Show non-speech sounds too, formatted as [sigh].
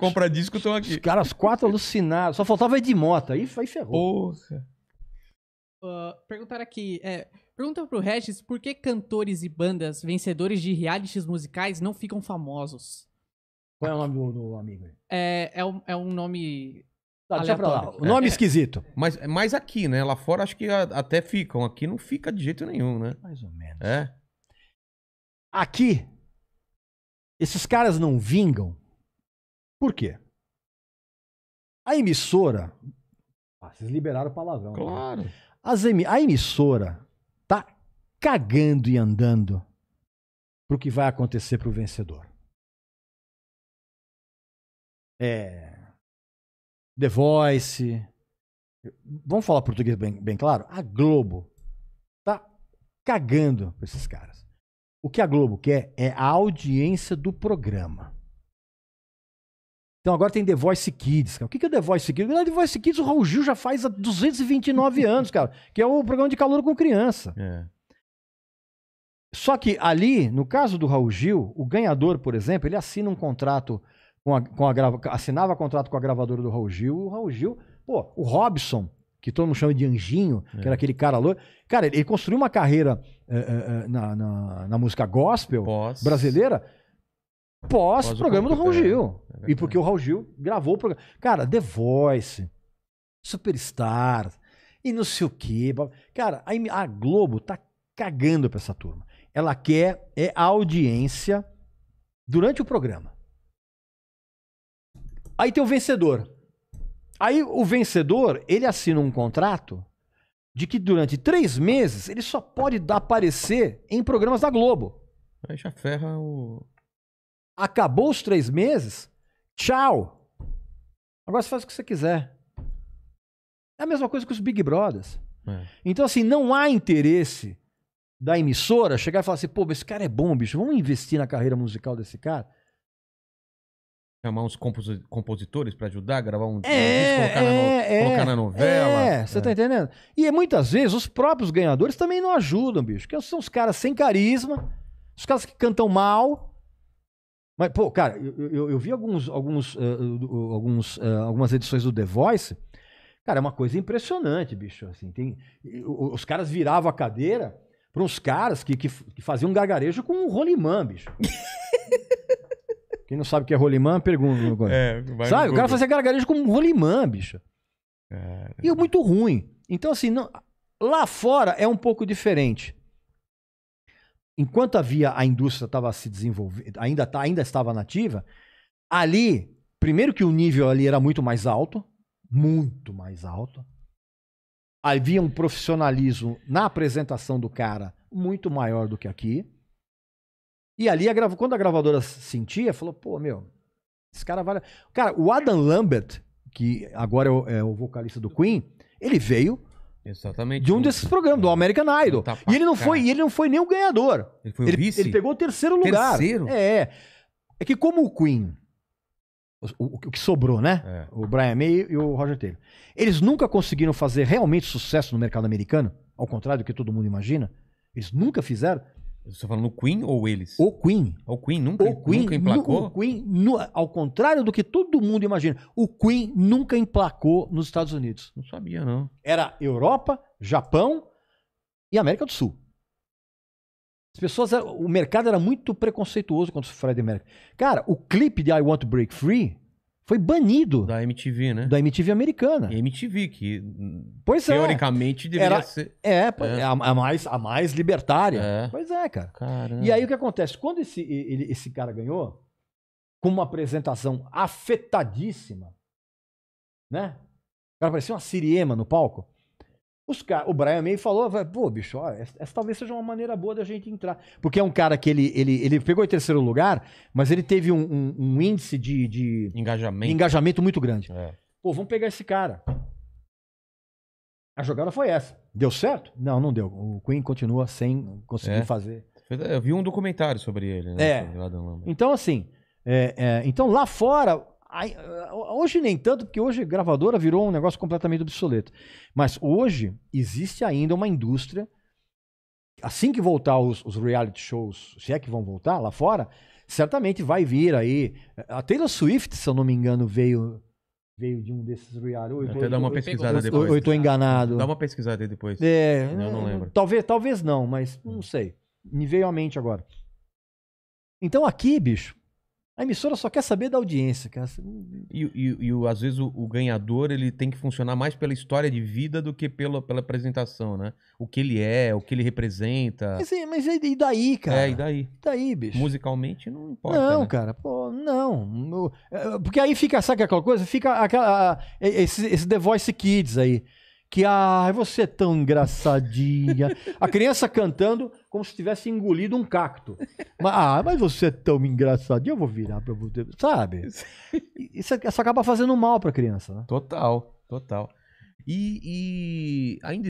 compra disco estão aqui. Os caras quatro alucinados. Só faltava Edmota. Aí, aí ferrou. Porra. Uh, perguntaram aqui. É, pergunta pro Regis por que cantores e bandas vencedores de realities musicais não ficam famosos? Qual é o nome do, do amigo? É, é, um, é um nome. Tá, deixa pra lá. O nome é, esquisito. Mas, mas aqui, né? Lá fora acho que a, até ficam. Aqui não fica de jeito nenhum, né? Mais ou menos. É. Aqui, esses caras não vingam por quê? A emissora. Ah, vocês liberaram o palavrão. Né? Claro. As em... A emissora tá cagando e andando pro que vai acontecer pro vencedor. É. The Voice. Vamos falar português bem, bem claro? A Globo tá cagando pra esses caras. O que a Globo quer é a audiência do programa. Então agora tem The Voice Kids, cara. O que é The Voice Kids? The Voice Kids o Raul Gil já faz há 229 [laughs] anos, cara. Que é o programa de calor com criança. É. Só que ali, no caso do Raul Gil, o ganhador, por exemplo, ele assina um contrato com a, com a grava, assinava contrato com a gravadora do Raul Gil. O Raul Gil, pô, o Robson, que todo mundo chama de Anjinho, é. que era aquele cara louco. Cara, ele, construiu uma carreira é, é, na, na, na, música gospel brasileira pós-programa do Raul Gil. É e porque o Raul Gil gravou o programa. Cara, The Voice, Superstar e não sei o quê. Cara, a, a Globo tá cagando pra essa turma. Ela quer é a audiência durante o programa. Aí tem o vencedor. Aí o vencedor, ele assina um contrato de que durante três meses ele só pode dar, aparecer em programas da Globo. Aí já ferra o. Acabou os três meses, Tchau! Agora você faz o que você quiser. É a mesma coisa que os Big Brothers. É. Então, assim, não há interesse da emissora chegar e falar assim, pô, esse cara é bom, bicho, vamos investir na carreira musical desse cara. Chamar uns compos compositores para ajudar gravar um é, disco, colocar, é, na é, colocar na novela. É, você tá é. entendendo? E é muitas vezes os próprios ganhadores também não ajudam, bicho. Que são os caras sem carisma, os caras que cantam mal, mas, pô, cara, eu, eu, eu vi alguns, alguns, uh, alguns, uh, algumas edições do The Voice. Cara, é uma coisa impressionante, bicho. Assim, tem, os caras viravam a cadeira para uns caras que, que, que, faziam um gargarejo com um rolimã, bicho. [laughs] Quem não sabe o que é rolimã, pergunta agora. É, sabe? O cara fazia gargarejo com um rolimã, bicho. É... E é, é muito ruim. Então, assim, não, lá fora é um pouco diferente enquanto havia a indústria estava se desenvolvendo, ainda, tá, ainda estava nativa, ali, primeiro que o nível ali era muito mais alto, muito mais alto. Havia um profissionalismo na apresentação do cara muito maior do que aqui. E ali, a quando a gravadora sentia, falou: pô, meu, esse cara vale. Cara, o Adam Lambert, que agora é o, é o vocalista do Queen, ele veio Exatamente. De um desses programas, do é. American Idol. Tá e ele não foi, ele não foi nem o ganhador. Ele foi o ele, vice? Ele pegou o terceiro lugar. Terceiro? É. É, é que como o Queen, o, o que sobrou, né? É. O Brian May e o Roger Taylor. Eles nunca conseguiram fazer realmente sucesso no mercado americano, ao contrário do que todo mundo imagina. Eles nunca fizeram. Você tá falando o Queen ou eles? O Queen. O Queen nunca, o Queen, nunca emplacou? No, o Queen, no, ao contrário do que todo mundo imagina, o Queen nunca emplacou nos Estados Unidos. Não sabia, não. Era Europa, Japão e América do Sul. As pessoas, o mercado era muito preconceituoso contra o Freddie Mercury. Cara, o clipe de I Want to Break Free foi banido. Da MTV, né? Da MTV americana. E MTV, que hum, pois é. teoricamente é. deveria ser. É, é. é. A, a, mais, a mais libertária. É. Pois é, cara. Caramba. E aí o que acontece? Quando esse, ele, esse cara ganhou, com uma apresentação afetadíssima, né? O cara parecia uma siriema no palco. Os car o Brian May falou, pô, bicho, ó, essa, essa, talvez seja uma maneira boa da gente entrar. Porque é um cara que ele, ele, ele pegou em terceiro lugar, mas ele teve um, um, um índice de, de engajamento. engajamento muito grande. É. Pô, vamos pegar esse cara. A jogada foi essa. Deu certo? Não, não deu. O Queen continua sem conseguir é. fazer. Eu vi um documentário sobre ele, né? É. Então, assim, é, é, então lá fora, ah, hoje nem tanto, porque hoje gravadora virou um negócio completamente obsoleto. Mas hoje existe ainda uma indústria. Assim que voltar os, os reality shows, se é que vão voltar lá fora, certamente vai vir aí. A Taylor Swift, se eu não me engano, veio veio de um desses reality. vou Até dá uma pesquisada eu, depois. Ou eu tô enganado. Dá uma pesquisada aí depois. É, eu não, não é, lembro. Talvez, talvez não, mas não hum. sei. Me veio à mente agora. Então aqui, bicho, a emissora só quer saber da audiência, cara. E, e, e às vezes o, o, ganhador ele tem que funcionar mais pela história de vida do que pela, pela apresentação, né? O que ele é, o que ele representa. Mas, mas e daí, cara? É, e daí? E daí, bicho? Musicalmente não importa. Não, né? cara, pô, não. É, porque aí fica, sabe aquela coisa? Fica aquela, esse, esse The Voice Kids aí que ah, você é tão engraçadinha. A criança cantando como se tivesse engolido um cacto. Ah, mas você é tão engraçadinha, eu vou virar para você, sabe? Isso, isso acaba fazendo mal para a criança, né? Total, total. E, e ainda